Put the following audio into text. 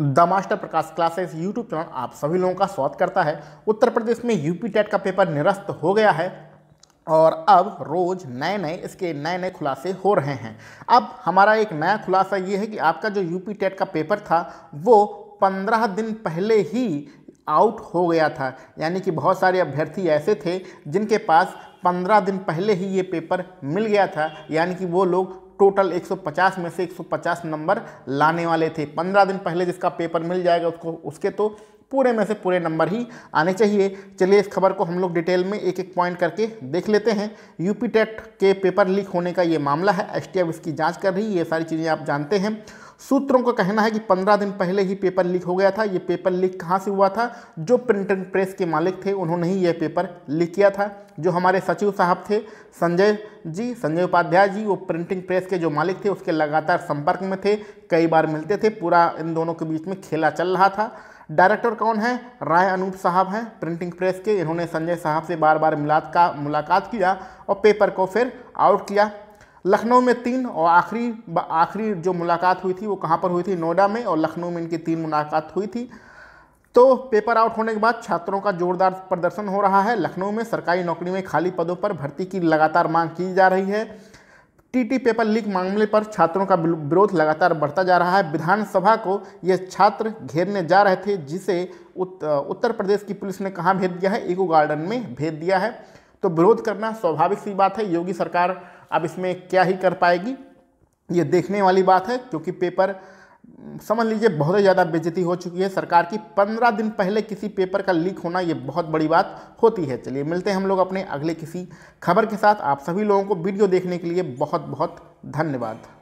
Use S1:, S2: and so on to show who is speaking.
S1: the master Prakash classes YouTube channel आप सभी लोगों का स्वागत करता है उत्तर प्रदेश में यूपी टेट का पेपर निरस्त हो गया है और अब रोज़ नए नए इसके नए नए खुलासे हो रहे हैं अब हमारा एक नया खुलासा ये है कि आपका जो यूपी टेट का पेपर था वो पंद्रह दिन पहले ही आउट हो गया था यानी कि बहुत सारे अभ्यर्थी ऐसे थे जिनके पास पंद्रह दिन पहले ही ये पेपर मिल गया था यानी कि वो लोग टोटल 150 में से 150 नंबर लाने वाले थे 15 दिन पहले जिसका पेपर मिल जाएगा उसको उसके तो पूरे में से पूरे नंबर ही आने चाहिए चलिए इस खबर को हम लोग डिटेल में एक एक पॉइंट करके देख लेते हैं यूपी टेट के पेपर लीक होने का ये मामला है एस इसकी जाँच कर रही है ये सारी चीज़ें आप जानते हैं सूत्रों का कहना है कि 15 दिन पहले ही पेपर लीक हो गया था ये पेपर लीक कहाँ से हुआ था जो प्रिंट प्रेस के मालिक थे उन्होंने ही यह पेपर लीक किया था जो हमारे सचिव साहब थे संजय जी संजय उपाध्याय जी वो प्रिंटिंग प्रेस के जो मालिक थे उसके लगातार संपर्क में थे कई बार मिलते थे पूरा इन दोनों के बीच में खेला चल रहा था डायरेक्टर कौन है राय अनूप साहब हैं प्रिंटिंग प्रेस के इन्होंने संजय साहब से बार बार मिलात का मुलाकात किया और पेपर को फिर आउट किया लखनऊ में तीन और आखिरी आखिरी जो मुलाकात हुई थी वो कहाँ पर हुई थी नोएडा में और लखनऊ में इनकी तीन मुलाकात हुई थी तो पेपर आउट होने के बाद छात्रों का जोरदार प्रदर्शन हो रहा है लखनऊ में सरकारी नौकरी में खाली पदों पर भर्ती की लगातार मांग की जा रही है टीटी पेपर लीक मामले पर छात्रों का विरोध लगातार बढ़ता जा रहा है विधानसभा को ये छात्र घेरने जा रहे थे जिसे उत, उत्तर प्रदेश की पुलिस ने कहाँ भेज दिया है इको गार्डन में भेज दिया है तो विरोध करना स्वाभाविक सी बात है योगी सरकार अब इसमें क्या ही कर पाएगी ये देखने वाली बात है क्योंकि पेपर समझ लीजिए बहुत ही ज़्यादा बेजती हो चुकी है सरकार की पंद्रह दिन पहले किसी पेपर का लीक होना ये बहुत बड़ी बात होती है चलिए मिलते हैं हम लोग अपने अगले किसी खबर के साथ आप सभी लोगों को वीडियो देखने के लिए बहुत बहुत धन्यवाद